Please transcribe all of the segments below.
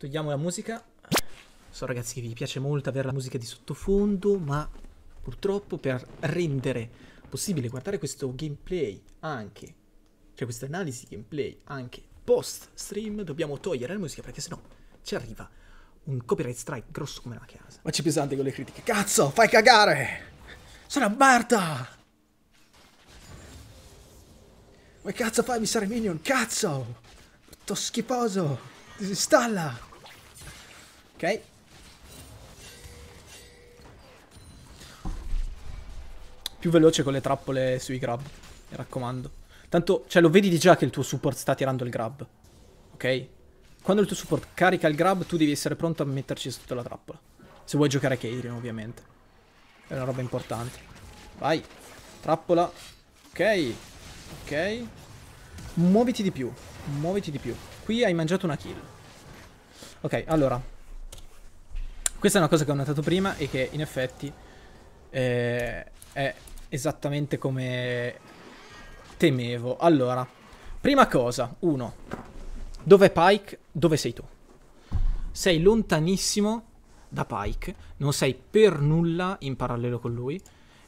Togliamo la musica. So ragazzi che vi piace molto avere la musica di sottofondo, ma purtroppo per rendere possibile guardare questo gameplay anche, cioè questa analisi gameplay anche post stream, dobbiamo togliere la musica perché sennò ci arriva un copyright strike grosso come la casa. Ma c'è pesante con le critiche. Cazzo, fai cagare! Sono a Marta! Ma cazzo fai, mi sarei minion? Cazzo! Tutto schifoso! Disinstalla! Ok. Più veloce con le trappole sui grab, mi raccomando. Tanto, cioè, lo vedi già che il tuo support sta tirando il grab. Ok? Quando il tuo support carica il grab, tu devi essere pronto a metterci sotto la trappola. Se vuoi giocare a Kairion, ovviamente. È una roba importante. Vai. Trappola. Ok. Ok. Muoviti di più. Muoviti di più. Qui hai mangiato una kill. Ok, allora. Questa è una cosa che ho notato prima e che in effetti eh, è esattamente come temevo. Allora, prima cosa, uno, dove è Pike, dove sei tu? Sei lontanissimo da Pike, non sei per nulla in parallelo con lui.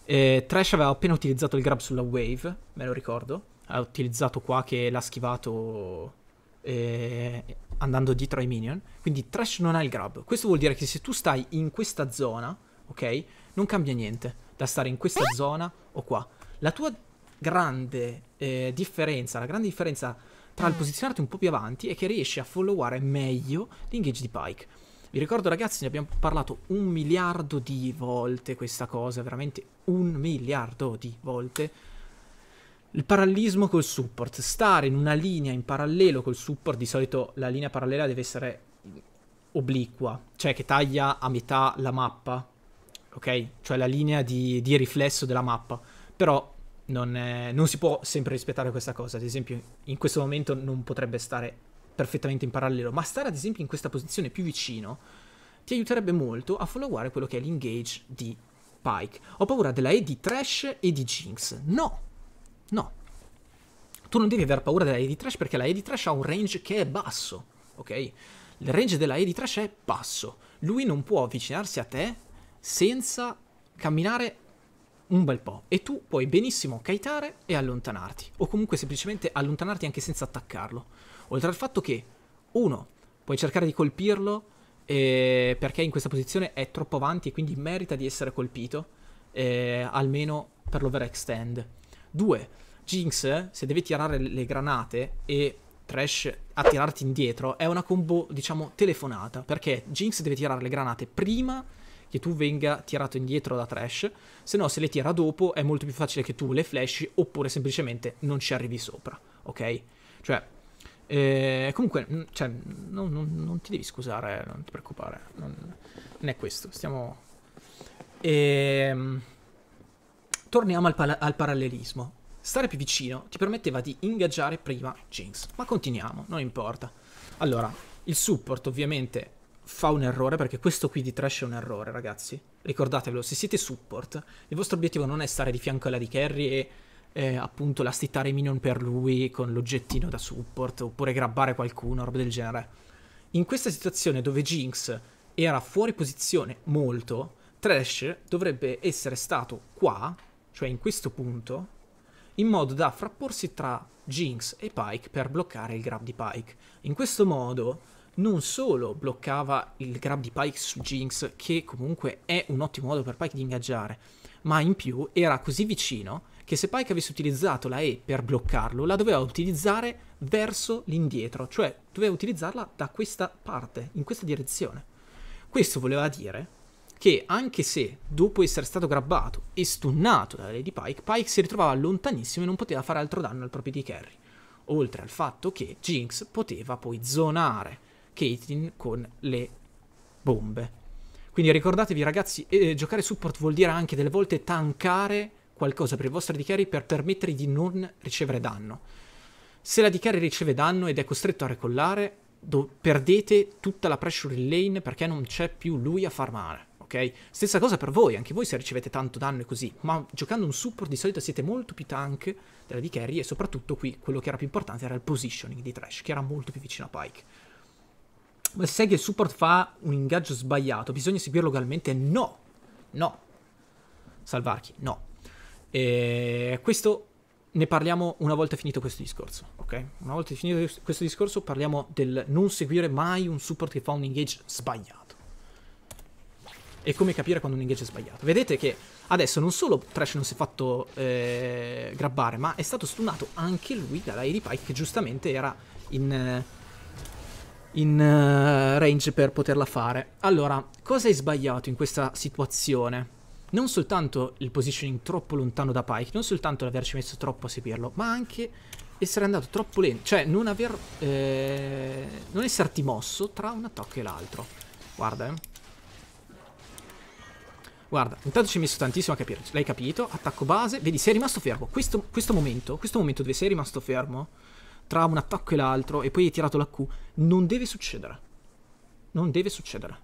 Eh, Trash aveva appena utilizzato il grab sulla wave, me lo ricordo. Ha utilizzato qua che l'ha schivato eh, andando dietro ai minion. Quindi Trash non ha il grab. Questo vuol dire che se tu stai in questa zona, ok, non cambia niente da stare in questa zona o qua. La tua grande eh, differenza, la grande differenza tra il posizionarti un po' più avanti è che riesci a followare meglio l'engage di Pike. Vi ricordo ragazzi, ne abbiamo parlato un miliardo di volte questa cosa, veramente un miliardo di volte il parallelismo col support, stare in una linea in parallelo col support, di solito la linea parallela deve essere obliqua, cioè che taglia a metà la mappa, ok? Cioè la linea di, di riflesso della mappa, però non, è, non si può sempre rispettare questa cosa, ad esempio in questo momento non potrebbe stare perfettamente in parallelo, ma stare ad esempio in questa posizione più vicino ti aiuterebbe molto a followare quello che è l'engage di Pike. Ho paura della E di Trash e di Jinx. No! No. Tu non devi aver paura della AD Trash perché la AD Trash ha un range che è basso, ok? Il range della AD Trash è basso. Lui non può avvicinarsi a te senza camminare un bel po' e tu puoi benissimo kaitare e allontanarti o comunque semplicemente allontanarti anche senza attaccarlo. Oltre al fatto che uno, puoi cercare di colpirlo eh, perché in questa posizione è troppo avanti e quindi merita di essere colpito eh, almeno per l'overextend. 2. Jinx, se deve tirare le granate e Trash a tirarti indietro, è una combo, diciamo, telefonata, perché Jinx deve tirare le granate prima che tu venga tirato indietro da Trash, se no se le tira dopo è molto più facile che tu le flash oppure semplicemente non ci arrivi sopra, ok? Cioè, eh, comunque, cioè, non, non, non, ti devi scusare, non ti preoccupare, non, non è questo, stiamo... E, ehm, torniamo al, al parallelismo. Stare più vicino ti permetteva di ingaggiare prima Jinx. Ma continuiamo, non importa. Allora, il support ovviamente fa un errore, perché questo qui di trash è un errore, ragazzi. Ricordatevelo, se siete support, il vostro obiettivo non è stare di fianco alla di carry e eh, appunto lastittare i minion per lui con l'oggettino da support, oppure grabbare qualcuno, roba del genere. In questa situazione dove Jinx era fuori posizione molto, Trash dovrebbe essere stato qua, cioè in questo punto, in modo da frapporsi tra Jinx e Pike per bloccare il grab di Pike. In questo modo non solo bloccava il grab di Pike su Jinx, che comunque è un ottimo modo per Pike di ingaggiare, ma in più era così vicino che se Pike avesse utilizzato la E per bloccarlo, la doveva utilizzare verso l'indietro, cioè doveva utilizzarla da questa parte, in questa direzione. Questo voleva dire che anche se dopo essere stato grabbato e stunnato da Lady Pike, Pike si ritrovava lontanissimo e non poteva fare altro danno al proprio di Carrie, oltre al fatto che Jinx poteva poi zonare Caitlyn con le bombe. Quindi ricordatevi ragazzi, eh, eh giocare support vuol dire anche delle volte tankare qualcosa per il vostro di carry per permettere di non ricevere danno. Se la di carry riceve danno ed è costretto a recollare, perdete tutta la pressure in lane perché non c'è più lui a far male ok? Stessa cosa per voi, anche voi se ricevete tanto danno e così, ma giocando un support di solito siete molto più tank della di carry e soprattutto qui quello che era più importante era il positioning di Trash, che era molto più vicino a Pike. Ma se che il support fa un ingaggio sbagliato, bisogna seguirlo legalmente? No! No! Salvarchi, no. E questo ne parliamo una volta finito questo discorso, ok? Una volta finito questo discorso parliamo del non seguire mai un support che fa un engage sbagliato e come capire quando un engage è sbagliato. Vedete che adesso non solo Trash non si è fatto eh, grabbare, ma è stato stunnato anche lui dalla Airy Pike che giustamente era in, eh, in uh, range per poterla fare. Allora, cosa hai sbagliato in questa situazione? Non soltanto il positioning troppo lontano da Pike, non soltanto l'averci messo troppo a seguirlo, ma anche essere andato troppo lento, cioè non aver... Eh, non esserti mosso tra un attacco e l'altro. Guarda, eh. Guarda, intanto ci hai messo tantissimo a capire. L'hai capito? Attacco base. Vedi, sei rimasto fermo. Questo, questo, momento, questo momento dove sei rimasto fermo, tra un attacco e l'altro, e poi hai tirato la Q, non deve succedere. Non deve succedere.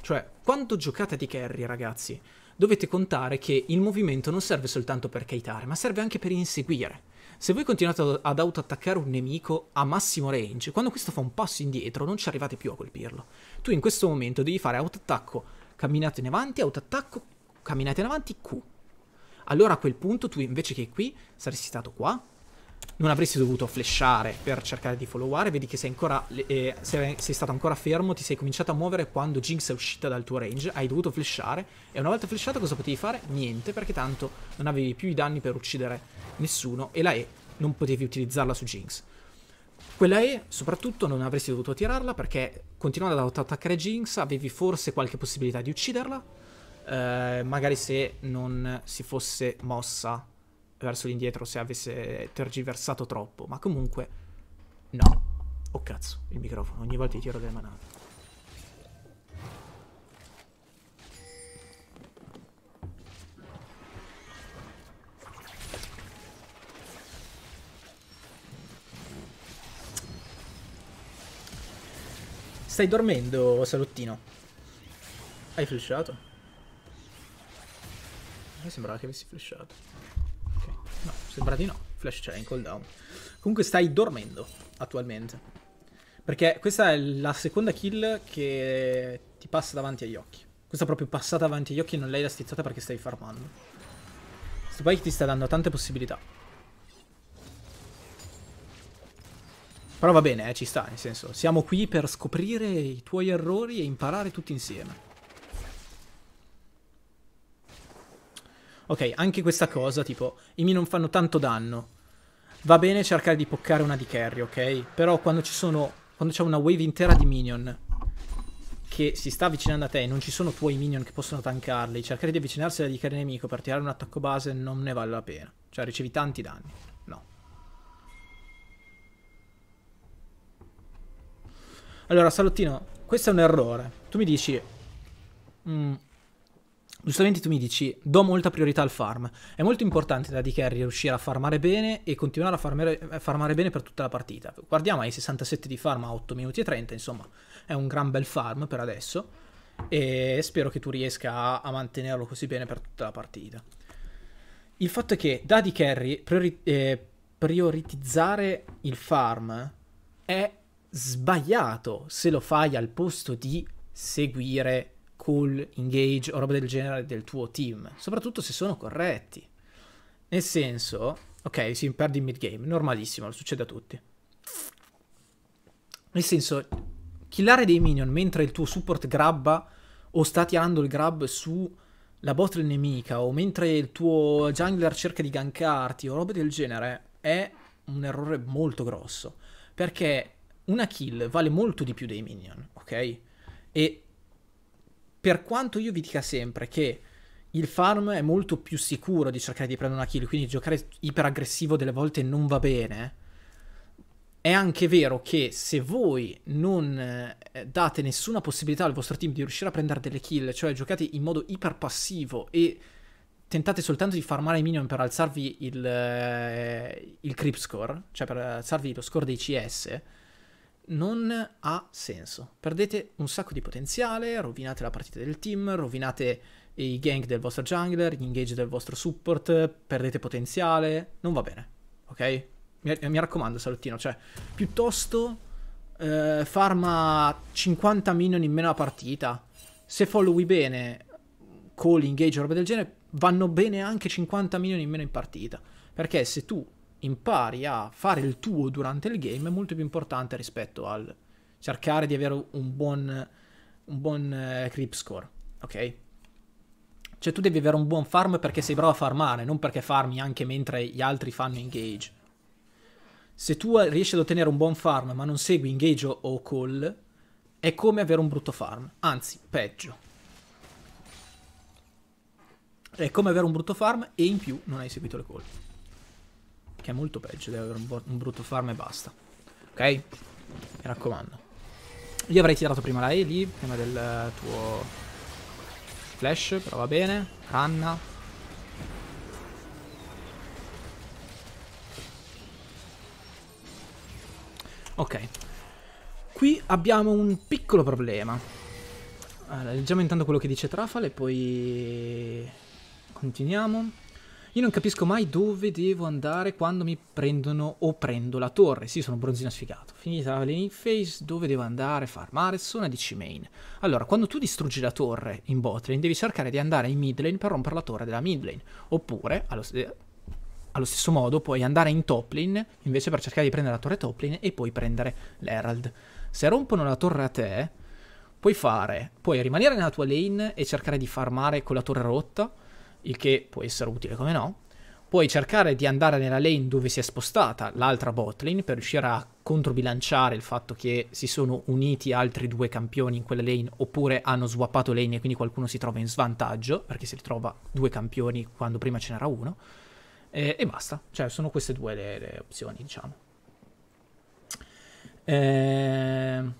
Cioè, quando giocate di carry, ragazzi, dovete contare che il movimento non serve soltanto per kaitare, ma serve anche per inseguire. Se voi continuate ad autoattaccare un nemico a massimo range, quando questo fa un passo indietro non ci arrivate più a colpirlo. Tu in questo momento devi fare autoattacco camminate in avanti, autoattacco, camminate in avanti, Q. Allora a quel punto tu invece che qui saresti stato qua, non avresti dovuto flashare per cercare di followare, vedi che sei ancora eh, sei, sei, stato ancora fermo, ti sei cominciato a muovere quando Jinx è uscita dal tuo range, hai dovuto flashare e una volta flashato cosa potevi fare? Niente, perché tanto non avevi più i danni per uccidere nessuno e la E non potevi utilizzarla su Jinx. Quella E soprattutto non avresti dovuto tirarla perché continuando ad attaccare Jinx avevi forse qualche possibilità di ucciderla, eh, magari se non si fosse mossa verso l'indietro, se avesse tergiversato troppo, ma comunque no. Oh cazzo, il microfono, ogni volta ti tiro delle manate. Stai dormendo, salottino? Hai flashato? Mi sembrava che avessi flashato. Ok, no, sembra di no. Flash c'è in cooldown. Comunque stai dormendo, attualmente. Perché questa è la seconda kill che ti passa davanti agli occhi. Questa è proprio passata davanti agli occhi e non l'hai la stizzata perché stai farmando. Questo poi ti sta dando tante possibilità. Però va bene, eh, ci sta, nel senso, siamo qui per scoprire i tuoi errori e imparare tutti insieme. Ok, anche questa cosa, tipo, i mi non fanno tanto danno. Va bene cercare di poccare una di carry, ok? Però quando ci sono... Quando c'è una wave intera di minion che si sta avvicinando a te e non ci sono tuoi minion che possono tankarli, cercare di avvicinarsi alla di carry nemico per tirare un attacco base non ne vale la pena. Cioè ricevi tanti danni. Allora, Salottino, questo è un errore. Tu mi dici... Mm, giustamente tu mi dici, do molta priorità al farm. È molto importante da DK riuscire a farmare bene e continuare a farmare, a farmare bene per tutta la partita. Guardiamo ai 67 di farm a 8 minuti e 30, insomma, è un gran bel farm per adesso. E spero che tu riesca a, a mantenerlo così bene per tutta la partita. Il fatto è che da DK priori, eh, prioritizzare il farm è sbagliato se lo fai al posto di seguire call, engage o roba del genere del tuo team, soprattutto se sono corretti. Nel senso, ok, si perdi in mid game, normalissimo, lo succede a tutti. Nel senso, killare dei minion mentre il tuo support grabba o sta tirando il grab sulla botte nemica o mentre il tuo jungler cerca di gankarti o roba del genere è un errore molto grosso perché una kill vale molto di più dei minion, ok? E per quanto io vi dica sempre che il farm è molto più sicuro di cercare di prendere una kill, quindi giocare iperaggressivo delle volte non va bene. È anche vero che se voi non eh, date nessuna possibilità al vostro team di riuscire a prendere delle kill, cioè giocate in modo iperpassivo e tentate soltanto di farmare i minion per alzarvi il, eh, il creep score, cioè per alzarvi lo score dei CS, non ha senso. Perdete un sacco di potenziale, rovinate la partita del team, rovinate i gank del vostro jungler, gli engage del vostro support, perdete potenziale, non va bene, ok? Mi, mi raccomando, salottino, cioè, piuttosto eh, farma 50 minion in meno la partita, se followi bene, call, engage, roba del genere, vanno bene anche 50 minion in meno in partita, perché se tu impari a fare il tuo durante il game è molto più importante rispetto al cercare di avere un buon, un buon eh, creep score, ok? Cioè tu devi avere un buon farm perché sei bravo a farmare, non perché farmi anche mentre gli altri fanno engage. Se tu eh, riesci ad ottenere un buon farm ma non segui engage o call, è come avere un brutto farm, anzi peggio. È come avere un brutto farm e in più non hai seguito le call perché è molto peggio, di avere un, un brutto farm e basta. Ok? Mi raccomando. Io avrei tirato prima la Eli, prima del tuo flash, però va bene. Ranna. Ok. Qui abbiamo un piccolo problema. Allora, leggiamo intanto quello che dice Trafal e poi... Continuiamo. Io non capisco mai dove devo andare quando mi prendono o prendo la torre. Sì, sono bronzino sfigato. Finita la laning phase, dove devo andare? Farmare zona di C-main. Allora, quando tu distruggi la torre in bot lane, devi cercare di andare in mid lane per rompere la torre della mid lane. Oppure, allo, st allo stesso modo, puoi andare in top lane, invece per cercare di prendere la torre top lane e poi prendere l'herald. Se rompono la torre a te, puoi fare... Puoi rimanere nella tua lane e cercare di farmare con la torre rotta il che può essere utile come no. Puoi cercare di andare nella lane dove si è spostata l'altra botlane per riuscire a controbilanciare il fatto che si sono uniti altri due campioni in quella lane oppure hanno swappato lane e quindi qualcuno si trova in svantaggio perché si ritrova due campioni quando prima ce n'era uno. E, e, basta, cioè sono queste due le, le opzioni, diciamo. Ehm...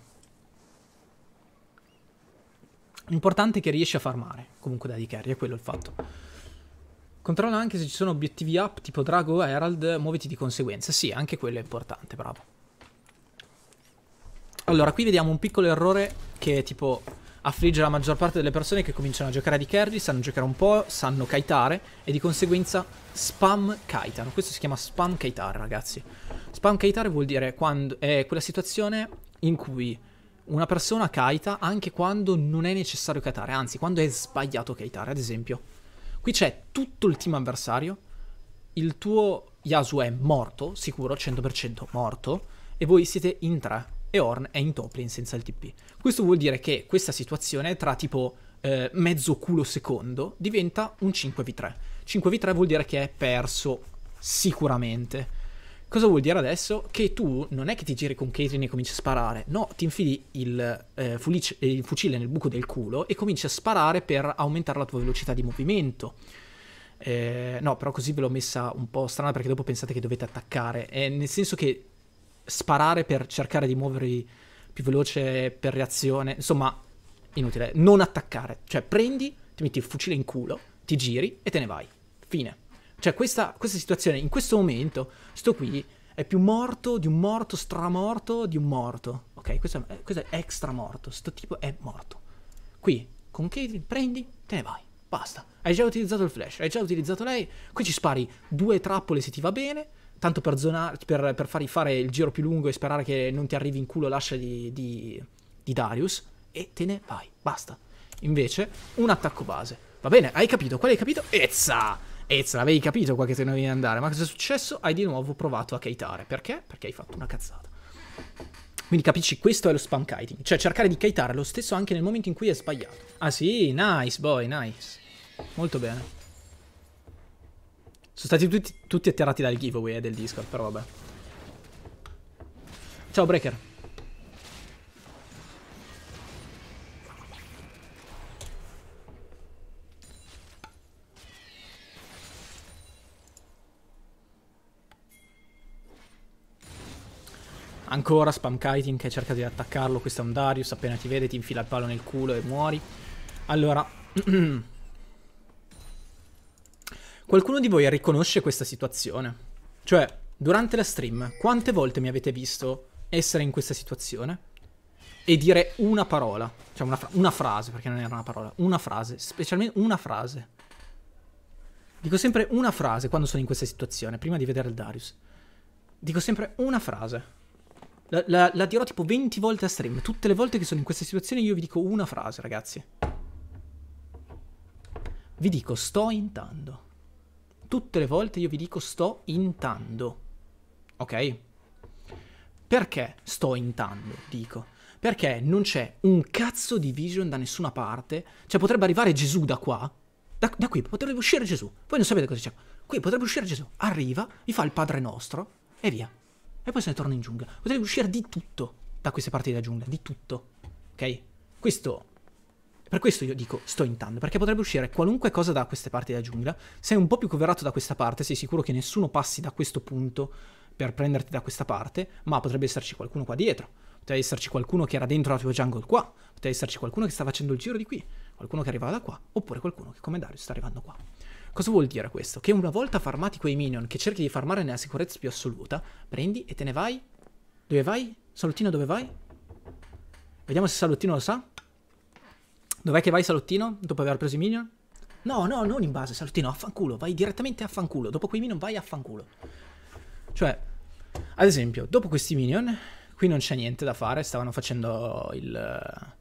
L'importante è che riesci a farmare comunque da di carry, è quello il fatto. Controlla anche se ci sono obiettivi up tipo Drago o Herald, muoviti di conseguenza. Sì, anche quello è importante, bravo. Allora, qui vediamo un piccolo errore che tipo affligge la maggior parte delle persone che cominciano a giocare di carry, sanno giocare un po', sanno kaitare e di conseguenza spam kaitano. Questo si chiama spam kaitare, ragazzi. Spam kaitare vuol dire quando è quella situazione in cui una persona kaita anche quando non è necessario kaitare, anzi quando è sbagliato kaitare, ad esempio. Qui c'è tutto il team avversario, il tuo Yasuo è morto, sicuro, 100% morto, e voi siete in 3 e Horn è in top lane senza il TP. Questo vuol dire che questa situazione tra tipo eh, mezzo culo secondo diventa un 5v3. 5v3 vuol dire che è perso sicuramente. Cosa vuol dire adesso? Che tu non è che ti giri con Caitlyn e cominci a sparare, no, ti infili il, eh, fulic- eh, il, fucile nel buco del culo e cominci a sparare per aumentare la tua velocità di movimento. Eh, no, però così ve l'ho messa un po' strana perché dopo pensate che dovete attaccare. Eh, nel senso che sparare per cercare di muovervi più veloce per reazione, insomma, inutile. Non attaccare, cioè prendi, ti metti il fucile in culo, ti giri e te ne vai. Fine. Cioè, questa, questa situazione, in questo momento, sto qui è più morto di un morto, stramorto di un morto. Ok, questo è, questo è extra morto. Sto tipo è morto. Qui, con Caitlyn, prendi, te ne vai. Basta. Hai già utilizzato il flash, hai già utilizzato lei. Qui ci spari due trappole se ti va bene. Tanto per, zonare, per, per fargli fare il giro più lungo e sperare che non ti arrivi in culo l'ascia di, di, di Darius. E te ne vai. Basta. Invece, un attacco base. Va bene, hai capito? Quello hai capito? Ezza! Ezra, avevi capito qua che te ne dovevi andare, ma cosa è successo? Hai di nuovo provato a kaitare. Perché? Perché hai fatto una cazzata. Quindi capisci, questo è lo spam kiting, cioè cercare di kaitare lo stesso anche nel momento in cui è sbagliato. Ah sì, nice boy, nice. Molto bene. Sono stati tutti, tutti atterrati dal giveaway eh, del Discord, però vabbè. Ciao Breaker. Ancora spam kiting che cerca di attaccarlo, questo è un Darius, appena ti vede ti infila il palo nel culo e muori. Allora... Qualcuno di voi riconosce questa situazione? Cioè, durante la stream, quante volte mi avete visto essere in questa situazione? E dire una parola, cioè una, fra una frase, perché non era una parola, una frase, specialmente una frase. Dico sempre una frase quando sono in questa situazione, prima di vedere il Darius. Dico sempre una frase. La, la, la, dirò tipo 20 volte a stream. Tutte le volte che sono in questa situazione io vi dico una frase, ragazzi. Vi dico sto intando. Tutte le volte io vi dico sto intando. Ok? Perché sto intando, dico? Perché non c'è un cazzo di vision da nessuna parte. Cioè potrebbe arrivare Gesù da qua. Da, da qui potrebbe uscire Gesù. Voi non sapete cosa c'è. Qui potrebbe uscire Gesù. Arriva, gli fa il Padre nostro e via. E poi se ne torna in giungla. Potrebbe uscire di tutto da queste parti della giungla, di tutto. Ok? Questo... Per questo io dico sto intanto. perché potrebbe uscire qualunque cosa da queste parti della giungla. Sei un po' più coverato da questa parte, sei sicuro che nessuno passi da questo punto per prenderti da questa parte, ma potrebbe esserci qualcuno qua dietro. Potrebbe esserci qualcuno che era dentro la tua jungle qua. Potrebbe esserci qualcuno che sta facendo il giro di qui. Qualcuno che arrivava da qua. Oppure qualcuno che come Dario sta arrivando qua. Cosa vuol dire questo? Che una volta farmati quei minion, che cerchi di farmare nella sicurezza più assoluta, prendi e te ne vai. Dove vai? Salottino dove vai? Vediamo se Salottino lo sa. Dov'è che vai Salottino, dopo aver preso i minion? No, no, non in base, Salottino, affanculo, vai direttamente a fanculo. Dopo quei minion vai a fanculo. Cioè, ad esempio, dopo questi minion, qui non c'è niente da fare, stavano facendo il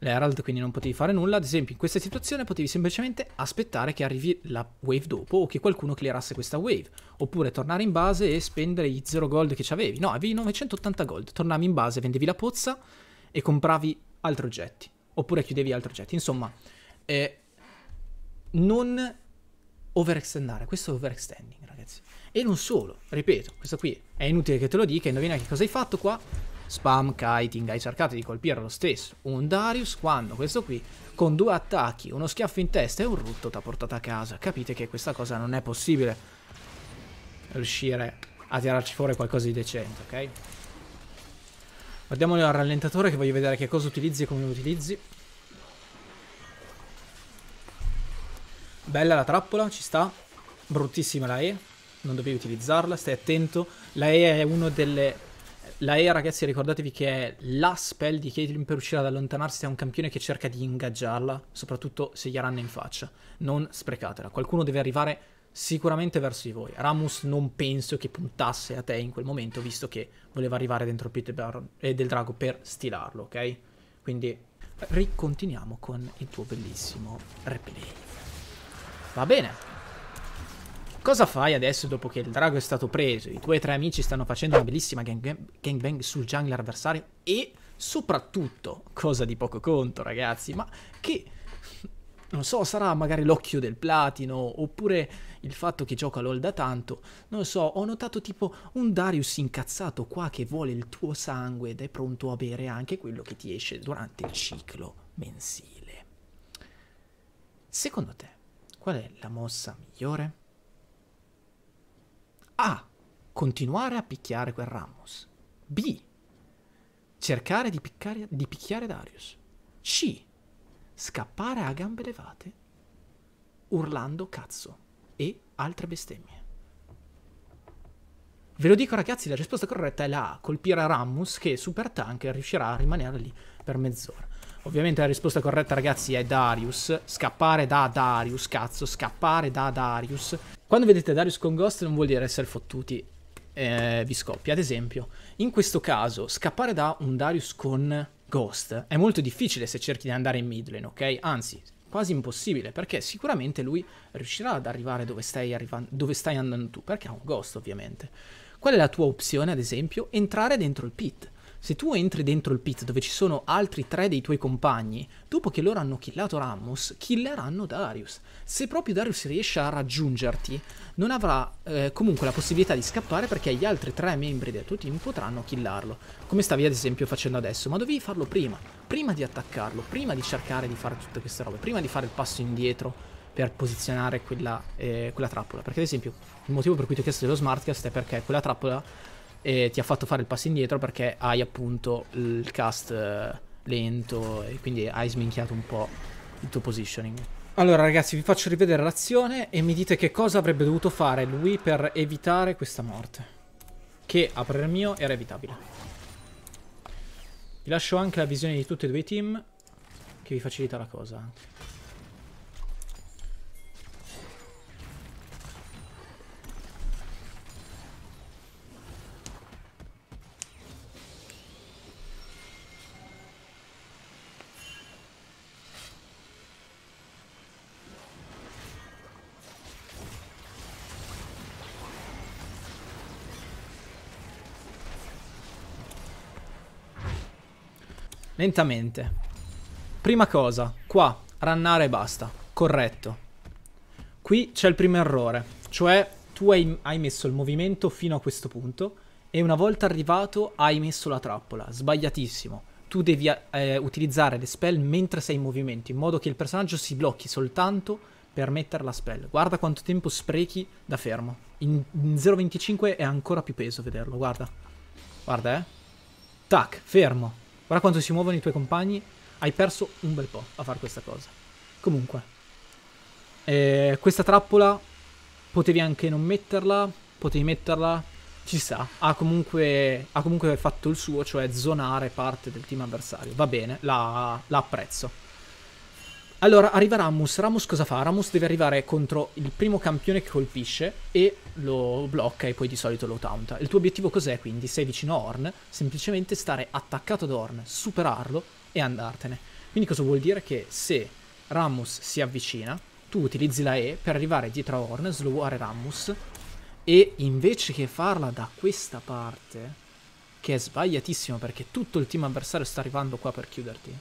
l'Herald, quindi non potevi fare nulla. Ad esempio, in questa situazione potevi semplicemente aspettare che arrivi la wave dopo o che qualcuno clearasse questa wave. Oppure tornare in base e spendere i 0 gold che avevi. No, avevi 980 gold. Tornavi in base, vendevi la pozza e compravi altri oggetti. Oppure chiudevi altri oggetti. Insomma, eh, non overextendare. Questo è overextending, ragazzi. E non solo, ripeto, questo qui è inutile che te lo dica, indovina che cosa hai fatto qua spam kiting, hai cercato di colpire lo stesso un Darius quando questo qui con due attacchi, uno schiaffo in testa e un rutto ti ha portato a casa. Capite che questa cosa non è possibile riuscire a tirarci fuori qualcosa di decente, ok? Guardiamolo al rallentatore che voglio vedere che cosa utilizzi e come lo utilizzi. Bella la trappola, ci sta. Bruttissima la E, non dovevi utilizzarla, stai attento. La E è una delle la E, ragazzi, ricordatevi che è la spell di Caitlyn per uscire ad allontanarsi da un campione che cerca di ingaggiarla, soprattutto se gli ranna in faccia. Non sprecatela. Qualcuno deve arrivare sicuramente verso di voi. Ramus non penso che puntasse a te in quel momento, visto che voleva arrivare dentro il e del drago per stilarlo, ok? Quindi ricontinuiamo con il tuo bellissimo replay. Va bene, Cosa fai adesso dopo che il drago è stato preso? I tuoi tre amici stanno facendo una bellissima gangbang gang sul jungler avversario e soprattutto, cosa di poco conto ragazzi, ma che non so, sarà magari l'occhio del platino, oppure il fatto che gioca LOL da tanto, non so, ho notato tipo un Darius incazzato qua che vuole il tuo sangue ed è pronto a bere anche quello che ti esce durante il ciclo mensile. Secondo te, qual è la mossa migliore? A. Continuare a picchiare quel Ramos. B. Cercare di, piccare, di picchiare Darius. C. Scappare a gambe levate urlando cazzo e altre bestemmie. Ve lo dico ragazzi, la risposta corretta è la A, colpire Rammus che Super Tank riuscirà a rimanere lì per mezz'ora. Ovviamente la risposta corretta ragazzi è Darius, scappare da Darius, cazzo, scappare da Darius, quando vedete Darius con Ghost non vuol dire essere fottuti eh, vi scoppia. Ad esempio, in questo caso, scappare da un Darius con Ghost è molto difficile se cerchi di andare in mid lane, ok? Anzi, quasi impossibile, perché sicuramente lui riuscirà ad arrivare dove stai, arrivando, dove stai andando tu, perché ha un Ghost, ovviamente. Qual è la tua opzione, ad esempio? Entrare dentro il pit. Se tu entri dentro il pit dove ci sono altri tre dei tuoi compagni, dopo che loro hanno killato Rammus, killeranno Darius. Se proprio Darius riesce a raggiungerti, non avrà eh, comunque la possibilità di scappare perché gli altri tre membri del tuo team potranno killarlo, come stavi ad esempio facendo adesso, ma dovevi farlo prima, prima di attaccarlo, prima di cercare di fare tutte queste robe, prima di fare il passo indietro per posizionare quella, eh, quella trappola. Perché ad esempio il motivo per cui ti ho chiesto dello smartcast è perché quella trappola e ti ha fatto fare il passo indietro perché hai appunto il cast eh, lento e quindi hai sminchiato un po' il tuo positioning. Allora ragazzi vi faccio rivedere l'azione e mi dite che cosa avrebbe dovuto fare lui per evitare questa morte. Che a parer mio era evitabile. Vi lascio anche la visione di tutti e due i team che vi facilita la cosa. anche. Lentamente. Prima cosa, qua, rannare e basta. Corretto. Qui c'è il primo errore, cioè tu hai, hai messo il movimento fino a questo punto e una volta arrivato hai messo la trappola. Sbagliatissimo. Tu devi eh, utilizzare le spell mentre sei in movimento, in modo che il personaggio si blocchi soltanto per mettere la spell. Guarda quanto tempo sprechi da fermo. In, in 0.25 è ancora più peso vederlo, guarda. Guarda, eh. Tac, fermo. Guarda quanto si muovono i tuoi compagni. Hai perso un bel po' a fare questa cosa. Comunque, eh, questa trappola potevi anche non metterla, potevi metterla, ci sa. Ha comunque, ha comunque fatto il suo, cioè zonare parte del team avversario. Va bene, la, la apprezzo. Allora, arriva Ramus. Ramus cosa fa? Ramus deve arrivare contro il primo campione che colpisce e lo blocca e poi di solito lo taunta. Il tuo obiettivo cos'è quindi? Sei vicino a Horn, semplicemente stare attaccato ad Horn, superarlo e andartene. Quindi cosa vuol dire? Che se Ramus si avvicina, tu utilizzi la E per arrivare dietro a Horn, sloware Ramus e invece che farla da questa parte, che è sbagliatissimo perché tutto il team avversario sta arrivando qua per chiuderti,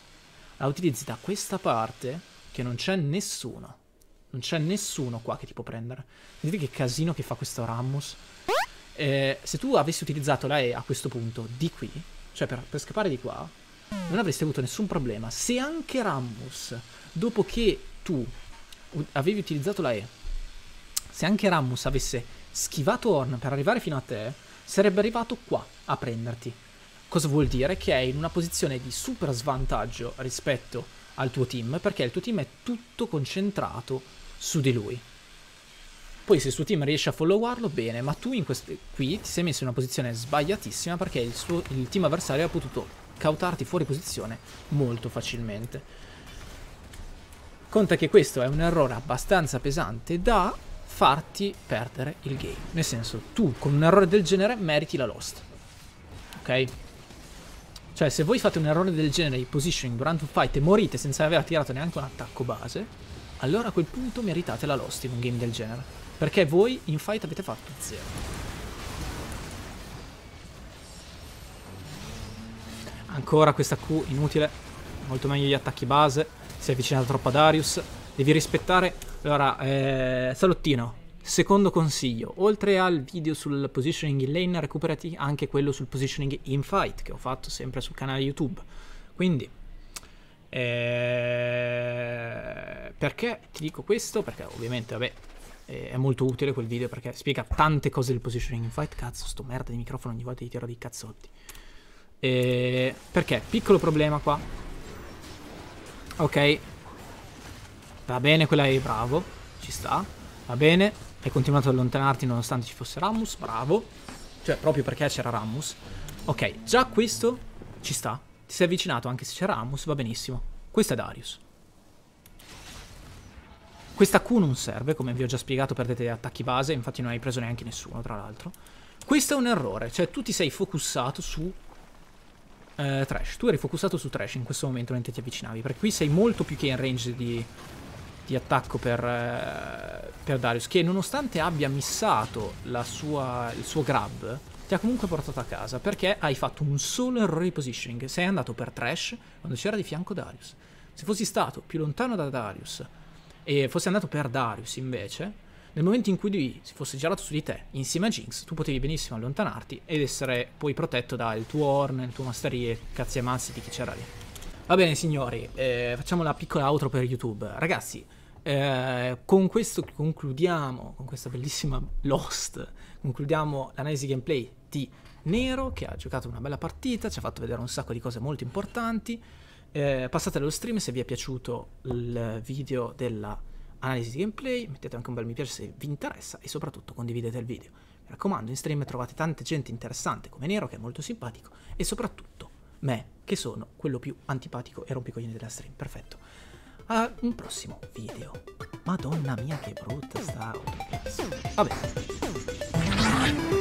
la utilizzi da questa parte che non c'è nessuno. Non c'è nessuno qua che ti può prendere. Vedete che casino che fa questo Rammus? Eh, se tu avessi utilizzato la E a questo punto di qui, cioè per, per scappare di qua, non avresti avuto nessun problema. Se anche Rammus, dopo che tu avevi utilizzato la E, se anche Rammus avesse schivato Horn per arrivare fino a te, sarebbe arrivato qua a prenderti. Cosa vuol dire? Che è in una posizione di super svantaggio rispetto al tuo team, perché il tuo team è tutto concentrato su di lui. Poi se il suo team riesce a followarlo, bene, ma tu queste, qui ti sei messo in una posizione sbagliatissima perché il, suo, il team avversario ha potuto cautarti fuori posizione molto facilmente. Conta che questo è un errore abbastanza pesante da farti perdere il game. Nel senso, tu con un errore del genere meriti la lost. Ok? Cioè, se voi fate un errore del genere di positioning durante un fight e morite senza aver tirato neanche un attacco base, allora a quel punto meritate la lost in un game del genere. Perché voi in fight avete fatto zero. Ancora questa Q inutile. Molto meglio gli attacchi base. Si è avvicinato troppo a Darius. Devi rispettare... Allora, eh, salottino. Secondo consiglio, oltre al video sul positioning in lane, recuperati anche quello sul positioning in fight che ho fatto sempre sul canale YouTube. Quindi, eh, perché ti dico questo? Perché ovviamente, vabbè, eh, è molto utile quel video perché spiega tante cose del positioning in fight. Cazzo, sto merda di microfono ogni volta ti tiro dei cazzotti. Eh, perché? Piccolo problema qua. Ok. Va bene, quella è eh, bravo. Ci sta. Va bene. Hai continuato ad allontanarti nonostante ci fosse Rammus, bravo. Cioè, proprio perché c'era Rammus. Ok, già questo ci sta. Ti sei avvicinato anche se c'era Rammus, va benissimo. Questo è Darius. Questa Q non serve, come vi ho già spiegato perdete attacchi base, infatti non hai preso neanche nessuno, tra l'altro. Questo è un errore, cioè tu ti sei focussato su eh, Trash. Tu eri focussato su Trash in questo momento mentre ti avvicinavi, perché qui sei molto più che in range di di attacco per, eh, per Darius, che nonostante abbia missato sua, il suo grab, ti ha comunque portato a casa perché hai fatto un solo errore di positioning. Sei andato per trash quando c'era di fianco Darius. Se fossi stato più lontano da Darius e fossi andato per Darius invece, nel momento in cui lui si fosse girato su di te insieme a Jinx, tu potevi benissimo allontanarti ed essere poi protetto dal tuo Horn, il tuo Masterie, cazzi e di chi c'era lì. Va bene signori, eh, facciamo la piccola outro per YouTube. Ragazzi, eh, con questo concludiamo, con questa bellissima Lost, concludiamo l'analisi gameplay di Nero che ha giocato una bella partita, ci ha fatto vedere un sacco di cose molto importanti. Eh, passate allo stream se vi è piaciuto il video dell'analisi di gameplay, mettete anche un bel mi piace se vi interessa e soprattutto condividete il video. Mi raccomando, in stream trovate tante gente interessante come Nero che è molto simpatico e soprattutto me che sono quello più antipatico e rompicoglioni della stream. Perfetto a un prossimo video. Madonna mia che brutta sta auto. Vabbè.